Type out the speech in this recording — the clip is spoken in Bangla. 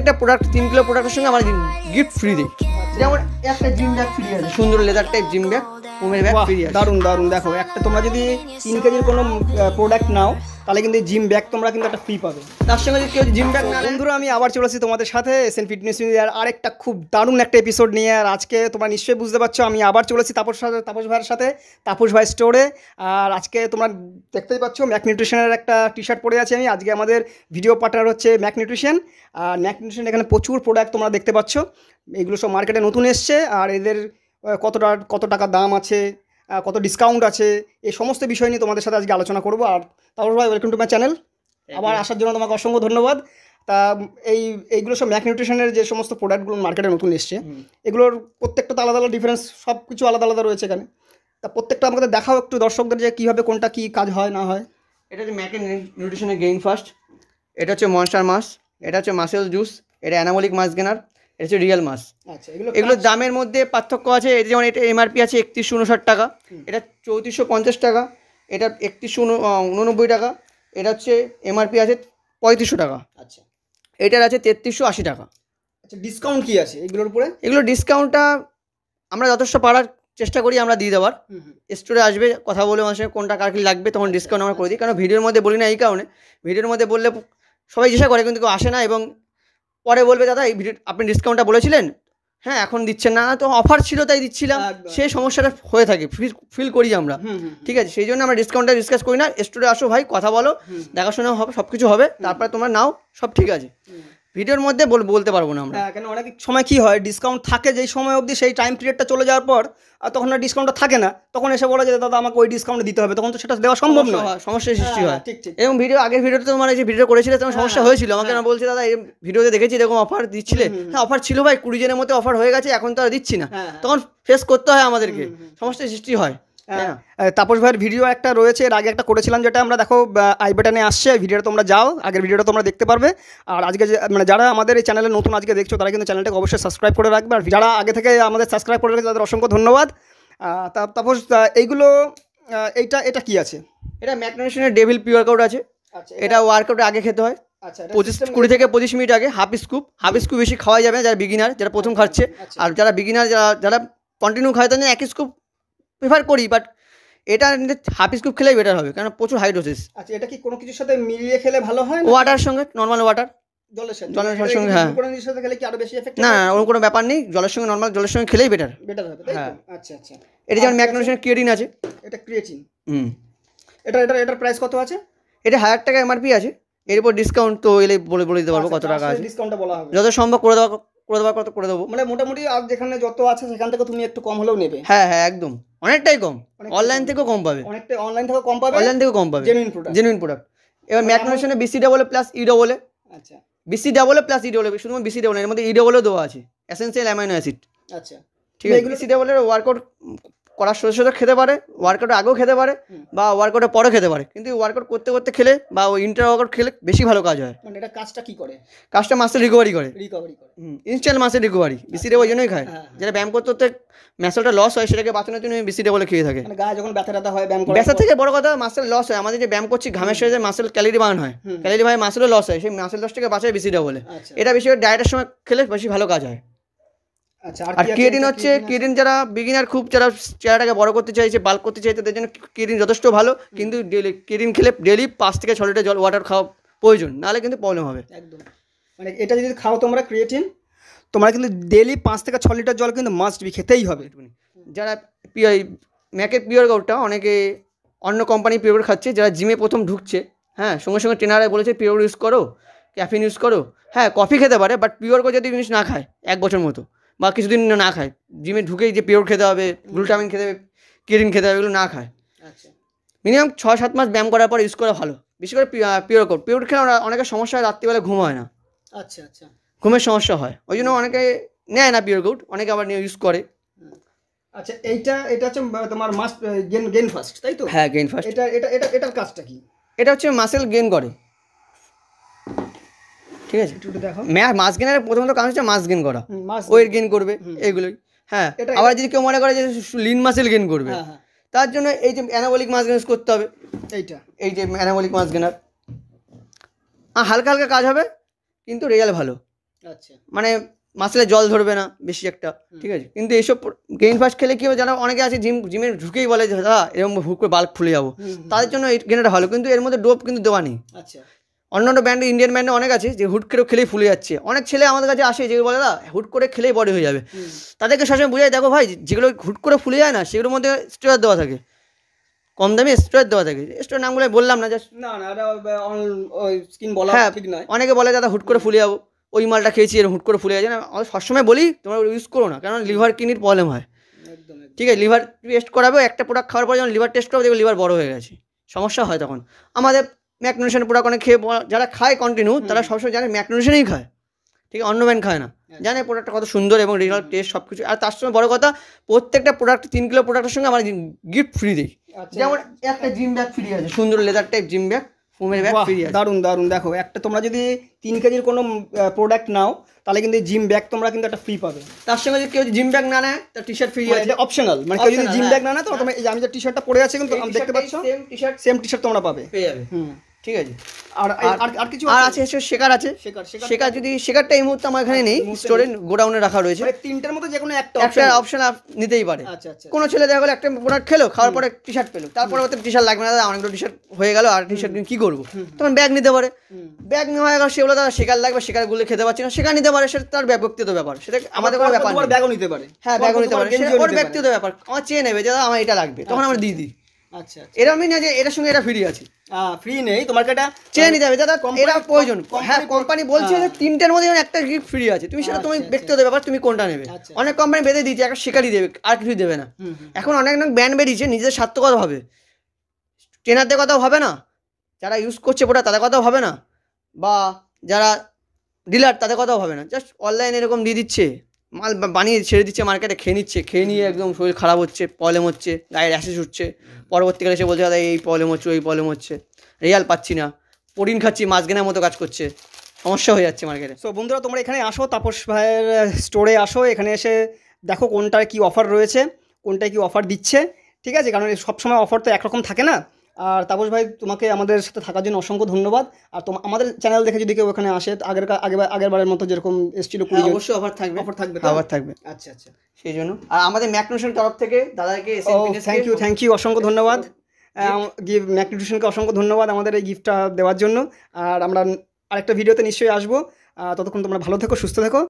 একটা প্রোডাক্ট তিন কিলো প্রোডাক্টের সঙ্গে আমার গিফট ফ্রি দিই যেমন একটা জিম ব্যাগ ফ্রি আছে সুন্দর লেদার টাইপ জিম ব্যাগ হোমের ব্যাগ দারুণ দারুণ দেখো একটা তোমরা যদি তিন কেজির কোনো প্রোডাক্ট নাও তাহলে কিন্তু জিম ব্যাগ তোমরা কিন্তু একটা ফ্রি পাবে তার সঙ্গে যদি কেউ জিম ব্যাগ না বন্ধুরা আমি আবার চলে আসি তোমাদের সাথে এসএন ফিটনেস মিডিয়ার আরেকটা খুব দারুণ একটা এপিসোড নিয়ে আর আজকে তোমরা নিশ্চয়ই বুঝতে পারছো আমি আবার চলে চলেছি তাপস সাথে তাপস ভাইয়ের সাথে তাপস ভাই স্টোরে আর আজকে তোমরা দেখতেই পাচ্ছ ম্যাক নিউট্রিশনের একটা টি শার্ট পরে আছি আমি আজকে আমাদের ভিডিও পার্টনার হচ্ছে ম্যাক নিউট্রিশন আর ম্যাক নিউট্রিশন এখানে প্রচুর প্রোডাক্ট তোমরা দেখতে পাচ্ছ এগুলো সব মার্কেটে নতুন এসছে আর এদের কতটা কত টাকা দাম আছে কত ডিসকাউন্ট আছে এই সমস্ত বিষয় নিয়ে তোমাদের সাথে আজকে আলোচনা করবো আর তাহলে ভাই ওয়েলকাম টু মাই চ্যানেল আবার আসার জন্য তোমাকে অসংখ্য ধন্যবাদ তা এই এইগুলো সব ম্যাক নিউট্রিশনের যে সমস্ত প্রোডাক্টগুলো মার্কেটে নতুন এসছে এগুলোর প্রত্যেকটা তো আলাদা আলাদা ডিফারেন্স সব কিছু আলাদা আলাদা রয়েছে এখানে তা প্রত্যেকটা আমাদের দেখাও একটু দর্শকদের যে কীভাবে কোনটা কী কাজ হয় না হয় এটা হচ্ছে ম্যাকের নিউট্রিশনের গেইন ফার্স্ট এটা হচ্ছে মনস্টার মাস এটা হচ্ছে মাসেল জুস এটা অ্যানামলিক মাস গেনার এটা হচ্ছে রিয়েল মাছ আচ্ছা, এগুলো দামের মধ্যে পার্থক্য আছে এটা যেমন এটা এমআরপি আছে একত্রিশ উনষাট টাকা এটা চৌত্রিশশো পঞ্চাশ টাকা এটা একত্রিশ উননব্বই টাকা এটা হচ্ছে এমআরপি আছে পঁয়ত্রিশশো টাকা আচ্ছা এটার আছে তেত্রিশশো আশি টাকা আচ্ছা ডিসকাউন্ট কী আছে এগুলোর উপরে এগুলো ডিসকাউন্টটা আমরা যথেষ্ট পাড়ার চেষ্টা করি আমরা দিয়ে দেওয়ার স্টোরে আসবে কথা বলে আমার সঙ্গে কোনটা কার কি লাগবে তখন ডিসকাউন্ট আমরা করে দিই আচ্ছা। কারণ ভিডিওর মধ্যে বলি না এই কারণে ভিডিওর মধ্যে বললে সবাই জিজ্ঞাসা করে কিন্তু কেউ আসে না এবং পরে বলবে দাদা এই ভিডিও আপনি ডিসকাউন্টটা বলেছিলেন হ্যাঁ এখন দিচ্ছেন না তো অফার ছিল তাই দিচ্ছিলাম সেই সমস্যাটা হয়ে থাকে ফিল করি আমরা ঠিক আছে সেই জন্য আমরা ডিসকাউন্টটা ডিসকাস করি না স্টোরে আসো ভাই কথা বলো দেখাশোনা হবে সব কিছু হবে তারপরে তোমরা নাও সব ঠিক আছে ভিডিওর মধ্যে বলতে পারবো না আমরা হ্যাঁ, কেন অনেক সময় কি হয় ডিসকাউন্ট থাকে যেই সময় অবধি সেই টাইম পিরিয়ডটা চলে যাওয়ার পর আর তখন আর ডিসকাউন্টটা থাকে না তখন এসে বলা যায় দাদা আমাকে ওই ডিসকাউন্ট দিতে হবে তখন তো সেটা দেওয়া সম্ভব নয় সমস্যার হ্যাঁ, সৃষ্টি হয় ঠিক ঠিক এবং ভিডিও আগের ভিডিওতে তোমার যে ভিডিও করেছিলে তেমন হ্যাঁ, সমস্যা হয়েছিল আমাকে না বলছি দাদা এই ভিডিওতে দেখেছি এরকম অফার দিচ্ছিলে হ্যাঁ অফার ছিল ভাই কুড়ি জনের মধ্যে অফার হয়ে গেছে এখন তো আর দিচ্ছি না তখন ফেস করতে হয় আমাদেরকে সমস্যার সৃষ্টি হয় হ্যাঁ। তাপস ভাইয়ের ভিডিও একটা রয়েছে এর আগে একটা করেছিলাম যেটা আমরা দেখো আই বাটনে আসছে ভিডিওটা তোমরা যাও আগের ভিডিওটা তোমরা দেখতে পারবে আর আজকে মানে যারা আমাদের এই চ্যানেলে নতুন আজকে দেখছো তারা কিন্তু চ্যানেলটাকে অবশ্যই সাবস্ক্রাইব করে রাখবে আর যারা আগে থেকে আমাদের সাবস্ক্রাইব করে রাখবে তাদের অসংখ্য ধন্যবাদ তাপস এইগুলো এইটা এটা কি আছে এটা ম্যাকনেশনের ডেভিল পি ওয়ার্কআউট আছে আচ্ছা এটা ওয়ার্কআউট আগে খেতে হয় আচ্ছা, পঁচিশ কুড়ি থেকে পঁচিশ মিনিট আগে হাফ স্কুপ হাফ স্কুপ বেশি খাওয়া যাবে যারা বিগিনার যারা প্রথম আচ্ছা, খাচ্ছে আচ্ছা। আর যারা বিগিনার যারা যারা কন্টিনিউ খায় তাদের এক স্কুপ প্রেফার করি বাট এটা হাফ স্কুপ খেলেই বেটার হবে কারণ প্রচুর হাই আচ্ছা এটা কি কোনো কিছুর সাথে মিলিয়ে খেলে ভালো হয় ওয়াটার সঙ্গে নর্মাল ওয়াটার জলের সাথে জলের সঙ্গে হ্যাঁ সাথে কি আরো বেশি এফেক্ট না ওরকম কোনো ব্যাপার নেই জলের সঙ্গে নর্মাল জলের সঙ্গে খেলেই বেটার বেটার হবে হ্যাঁ আচ্ছা আচ্ছা এটা যেমন ম্যাগনেশিয়াম আচ্ছা, ক্রিয়েটিন আছে আচ্ছা। এটা ক্রিয়েটিন হুম এটা এটা এটার প্রাইস কত আছে এটা হাজার টাকা এমআরপি আছে এরপর ডিসকাউন্ট তো এলে বলে বলে দিতে পারবো আচ্ছা, কত টাকা আছে বলা হবে যত সম্ভব করে দেওয়া করে দেওয়ার কত করে দেবো মানে মোটামুটি আর যেখানে যত আছে সেখান থেকে তুমি একটু কম হলেও নেবে হ্যাঁ হ্যাঁ একদম অনেকটাই কম অনলাইন থেকেও কম পাবে অনলাইন থেকে কম পাবে অনলাইন থেকে কম পাবে জেনুইন প্রোডাক্ট জেনুইন প্রোডাক্ট এবার ম্যাকনেশনে BC double plus E double আচ্ছা BC double plus E double শুধুমাত্র বিসি ডাবল এর মধ্যে ই e ডাবল দেওয়া আছে এসেনশিয়াল অ্যামাইনো অ্যাসিড আচ্ছা ঠিক আছে বিসি এর ওয়ার্কআউট করার সাথে সাথে খেতে পারে ওয়ার্কআউট আগেও খেতে পারে বা ওয়ার্কআউটের পরেও খেতে পারে কিন্তু ওয়ার্কআউট করতে করতে খেলে বা ওই ইন্টার ওয়ার্কআউট খেলে বেশি ভালো কাজ হয় মানে এটা কাজটা কি করে কাজটা মাসে রিকভারি করে রিকভারি করে ইনস্ট্যান্ট মাসে রিকভারি বিসি ডেবল জন্যই খায় হ্যাঁ, হ্যাঁ। যেটা ব্যায়াম করতে করতে ম্যাসেলটা লস হয় সেটাকে বাঁচানোর জন্য বিসি বলে খেয়ে থাকে মানে গায়ে যখন ব্যথা ব্যথা হয় ব্যায়াম ব্যথা থেকে বড় কথা মাসেল লস হয় আমাদের যে ব্যায়াম করছি ঘামের সাথে মাসেল ক্যালোরি বার্ন হয় ক্যালোরি বার্ন মাসেলও লস হয় সেই মাসেল লসটাকে বাঁচায় বিসি বলে আচ্ছা। এটা বেশি ডায়েটের সময় খেলে বেশি ভালো কাজ হয় আচ্ছা, আর কেডিন হচ্ছে কেডিন যারা বিগিনার খুব যারা চেহারাটাকে বড় করতে চাইছে বাল করতে চাইছে তাদের জন্য কেডিন যথেষ্ট ভালো কিন্তু ডেলি কেডিন খেলে ডেলি পাঁচ থেকে ছ লিটার জল ওয়াটার খাওয়া প্রয়োজন নাহলে কিন্তু প্রবলেম হবে একদম মানে এটা যদি খাও তোমরা ক্রিয়েটিন তোমরা কিন্তু ডেলি পাঁচ থেকে ছ লিটার জল কিন্তু মাস্ট বি খেতেই হবে যারা পিওর ম্যাকের পিওর গাউটটা অনেকে অন্য কোম্পানির পিওর খাচ্ছে যারা জিমে প্রথম ঢুকছে হ্যাঁ সঙ্গে সঙ্গে ট্রেনারে বলেছে পিওর ইউজ করো ক্যাফিন ইউজ করো হ্যাঁ কফি খেতে পারে বাট পিওর যদি জিনিস না খায় এক বছর মতো বা কিছুদিন না খায় জিমে ঢুকেই যে পিওর খেতে হবে গ্লুটামিন খেতে হবে কেরিন খেতে হবে এগুলো না খায় আচ্ছা মিনিমাম ছ সাত মাস ব্যায়াম করার পর ইউজ করা ভালো বিশেষ করে পিওর কোড পিওর খেলে অনেকের সমস্যা হয় রাত্রিবেলা ঘুম হয় না আচ্ছা আচ্ছা ঘুমের সমস্যা হয় ওই জন্য অনেকে নেয় না পিওর কোড অনেকে আবার নিয়ে ইউজ করে আচ্ছা এইটা এটা হচ্ছে তোমার মাস গেন গেন ফাস্ট তাই তো হ্যাঁ গেন ফাস্ট এটা এটা এটা এটার কাজটা কি এটা হচ্ছে মাসেল গেন করে ঠিক আছে দেখো মাছ গেনের প্রথমত কারণ হচ্ছে মাস গেন করা ওয়েট গেন করবে এইগুলোই হ্যাঁ আবার যদি কেউ মনে করে যে লিন মাসেল গেন করবে হ্যাঁ, হ্যাঁ। তার জন্য এই যে অ্যানাবলিক মাছ গেন করতে হবে এইটা এই যে অ্যানাবলিক মাস গেনার হালকা হালকা কাজ হবে কিন্তু রেজাল্ট ভালো আচ্ছা মানে মাসেলে জল ধরবে না বেশি একটা ঠিক আছে কিন্তু এইসব গেন ফাস্ট খেলে কী হবে যারা অনেকে আছে জিম জিমের ঢুকেই বলে যে দাদা এরকম ভুক করে বাল্ক ফুলে যাবো তাদের জন্য এই গেনটা ভালো কিন্তু এর মধ্যে ডোপ কিন্তু দেওয়া নেই আচ্ছা অন্যান্য ব্যান্ড ইন্ডিয়ান ব্যান্ডে অনেক আছে যে হুট করে খেলেই ফুলে যাচ্ছে অনেক ছেলে আমাদের কাছে আসে যেগুলো বলে না হুট করে খেলেই বড় হয়ে যাবে তাদেরকে সবসময় বুঝাই দেখো ভাই যেগুলো হুট করে ফুলে যায় না সেগুলোর মধ্যে স্টোয়ার দেওয়া থাকে কম দামে স্টোয়ার দেওয়া থাকে স্টোয়ার নামগুলো বললাম না জাস্ট না স্কিন বলা হ্যাঁ অনেকে বলে দাদা হুট করে ফুলে যাবো ওই মালটা খেয়েছি এরকম হুট করে ফুলে যাচ্ছে না আমরা সবসময় বলি তোমরা ইউজ করো না কারণ লিভার কিডনির প্রবলেম হয় ঠিক আছে লিভার টেস্ট করাবে একটা প্রোডাক্ট খাওয়ার পরে যখন লিভার টেস্ট করাবে দেখবে লিভার বড় হয়ে গেছে সমস্যা হয় তখন আমাদের ম্যাকনোশন পুরো অনেক খেয়ে যারা খায় কন্টিনিউ তারা সবসময় জানে ম্যাকনোশনেই খায় ঠিক আছে অন্য ব্যান্ড খায় না জানে প্রোডাক্টটা কত সুন্দর এবং রিজাল টেস্ট সব কিছু আর তার সঙ্গে বড় কথা প্রত্যেকটা প্রোডাক্ট তিন কিলো প্রোডাক্টের সঙ্গে আমার গিফট ফ্রি দিই যেমন একটা জিম ব্যাগ ফ্রি আছে সুন্দর লেদার টাইপ জিম ব্যাগ দারুন দারুন দারুণ দারুণ দেখো একটা তোমরা যদি তিন কেজির কোনো প্রোডাক্ট নাও তাহলে কিন্তু জিম ব্যাগ তোমরা কিন্তু একটা ফ্রি পাবে তার সঙ্গে যদি কেউ জিম ব্যাগ না নেয় তার টি শার্ট ফ্রি আছে অপশনাল মানে কেউ যদি জিম ব্যাগ না নেয় হ্যাঁ। তো আমি যে টি শার্টটা পরে আছে কিন্তু দেখতে পাচ্ছ same T shirt same T shirt তোমরা পাবে পেয়ে যাবে হুম ঠিক আছে শেখার যদি শেখারটা এই আমার এখানে হ্যাঁ, নেই গোডাউনে রাখা রয়েছে মানে তিনটার মধ্যে যে কোনো একটা অপশন নিতেই পারে আচ্ছা, আচ্ছা, আচ্ছা। কোনো ছেলে দেখা গেলো একটা প্রোডাক্ট খেলো খাওয়ার পরে টি শার্ট পেলো তারপরে টি শার্ট লাগবে না দাদা অনেকগুলো টি শার্ট হয়ে আর টি শার্ট করবো তখন ব্যাগ নিতে পারে ব্যাগ নেওয়া শেখার লাগবে খেতে পারছি না শেখার নিতে পারে সেটা তার ব্যক্তিগত ব্যাপার সেটা আমাদের কোনো ব্যাপার নিতে পারে হ্যাঁ, নিতে পারে সেটা ব্যাপার আমার চেয়ে নেবে যে দাদা আমার এটা লাগবে তখন আমার দিদি আচ্ছা, আচ্ছা। এরমই যে এটা ফ্রি আছে ফ্রি নেই তোমাকে নিতে হবে প্রয়োজন হ্যাঁ কোম্পানি হ্যাঁ। যে তিনটের মধ্যে একটা গিফট ফ্রি আছে তুমি সেটা আচ্ছা, তুমি আচ্ছা। তুমি কোনটা নেবে অনেক কোম্পানি বেঁধে দিয়েছে একটা দেবে আর দেবে না এখন অনেক ব্যান্ড বেরিয়েছে নিজের হবে ট্রেনারদের কথাও হবে না যারা ইউজ করছে ওটা তাদের কথাও হবে না বা যারা ডিলার তাদের কথাও হবে না জাস্ট অনলাইন এরকম দিয়ে দিচ্ছে মাল বানিয়ে ছেড়ে দিচ্ছে মার্কেটে খেয়ে নিচ্ছে খেয়ে নিয়ে একদম শরীর খারাপ হচ্ছে প্রবলেম হচ্ছে গায়ে অ্যাসেস উঠছে পরবর্তীকালে সে বলছে দাদা এই প্রবলেম হচ্ছে ওই প্রবলেম হচ্ছে রিয়াল পাচ্ছি না প্রোটিন খাচ্ছি মাছ মতো কাজ করছে সমস্যা হয়ে যাচ্ছে মার্কেটে সো বন্ধুরা তোমরা এখানে আসো তাপস ভাইয়ের স্টোরে আসো এখানে এসে দেখো কোনটার কি অফার রয়েছে কোনটায় কি অফার দিচ্ছে ঠিক আছে কারণ সবসময় অফার তো একরকম থাকে না আর তাপস ভাই তোমাকে আমাদের সাথে থাকার জন্য অসংখ্য ধন্যবাদ আর তোমার আমাদের চ্যানেল দেখে যদি কেউ ওখানে আসে আগের আগের আগেরবারের মতো যেরকম এসেছিল হ্যাঁ, অবশ্যই অফার থাকবে অফার থাকবে অফার থাকবে আচ্ছা আচ্ছা সেই জন্য আর আমাদের ম্যাকনিউশন তরফ থেকে দাদাকে থ্যাংক ইউ থ্যাংক ইউ অসংখ্য ধন্যবাদ ম্যাকনিউশনকে অসংখ্য ধন্যবাদ আমাদের এই গিফটটা দেওয়ার জন্য আর আমরা আরেকটা ভিডিওতে নিশ্চয়ই আসবো ততক্ষণ তোমরা ভালো থেকো সুস্থ থেকো